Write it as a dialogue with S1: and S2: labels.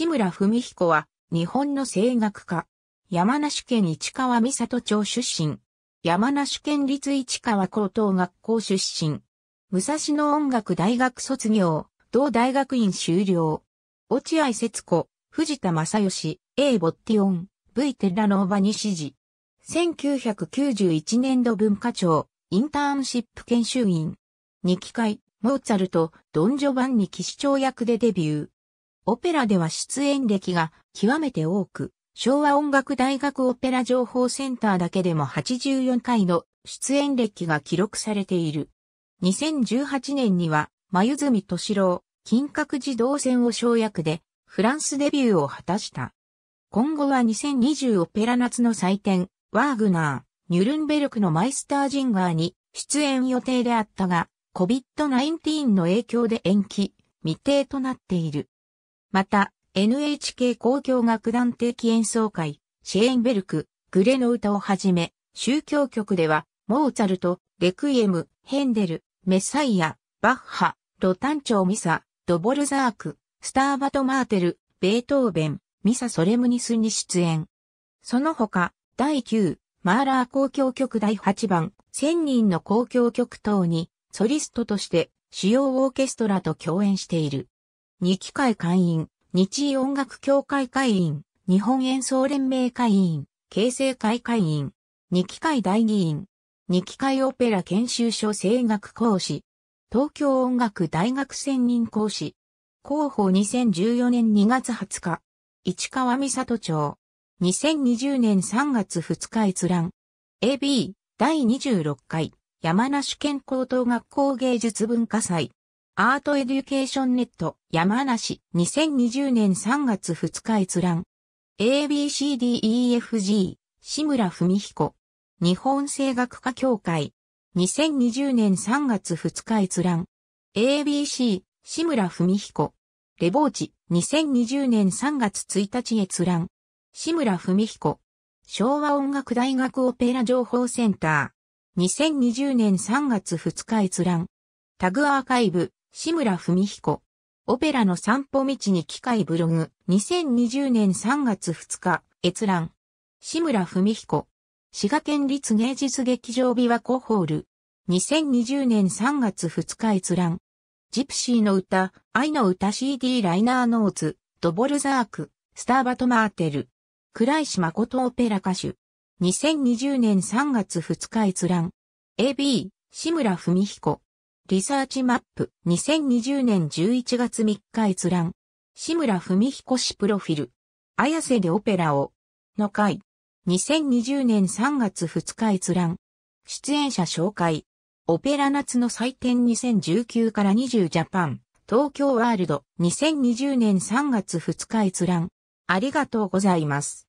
S1: 志村文彦は、日本の声楽家。山梨県市川三里町出身。山梨県立市川高等学校出身。武蔵野音楽大学卒業、同大学院修了。落合節子、藤田正義、A ボッティオン、V テラノーバに指示。1991年度文化庁、インターンシップ研修員。2機会、モーツァルト、ドンジョバンに騎士長役でデビュー。オペラでは出演歴が極めて多く、昭和音楽大学オペラ情報センターだけでも84回の出演歴が記録されている。2018年には、眉住敏郎、金閣寺動線を省略で、フランスデビューを果たした。今後は2020オペラ夏の祭典、ワーグナー、ニュルンベルクのマイスタージンガーに出演予定であったが、COVID-19 の影響で延期、未定となっている。また、NHK 交響楽団定期演奏会、シェーンベルク、グレの歌をはじめ、宗教曲では、モーツァルト、レクイエム、ヘンデル、メサイア、バッハ、ロタンチョウミサ、ドボルザーク、スターバト・マーテル、ベートーベン、ミサ・ソレムニスに出演。その他、第9、マーラー交響曲第8番、1000人の交響曲等に、ソリストとして、主要オーケストラと共演している。2機会会員、日医音楽協会会員、日本演奏連盟会員、形成会会員、2機会代議員、2機会オペラ研修所声楽講師、東京音楽大学専任講師、広報2014年2月20日、市川美里町、2020年3月2日閲覧、AB 第26回山梨県高等学校芸術文化祭、アートエデュケーションネット山梨2020年3月2日閲覧 ABCDEFG 志村文彦日本声楽家協会2020年3月2日閲覧 ABC 志村文彦レボーチ2020年3月1日閲覧志村文彦昭和音楽大学オペラ情報センター2020年3月2日閲覧タグアーカイブ、志村文彦。オペラの散歩道に機械ブログ。2020年3月2日、閲覧。志村文彦。滋賀県立芸術劇場琵琶湖ホール。2020年3月2日閲覧。ジプシーの歌、愛の歌 CD ライナーノーズ、ドボルザーク、スターバトマーテル。倉石誠オペラ歌手。2020年3月2日閲覧。AB、志村文彦。リサーチマップ2020年11月3日閲覧。志村文彦氏プロフィル。綾瀬でオペラを。の会。2020年3月2日閲覧。出演者紹介。オペラ夏の祭典2019から20ジャパン。東京ワールド2020年3月2日閲覧。ありがとうございます。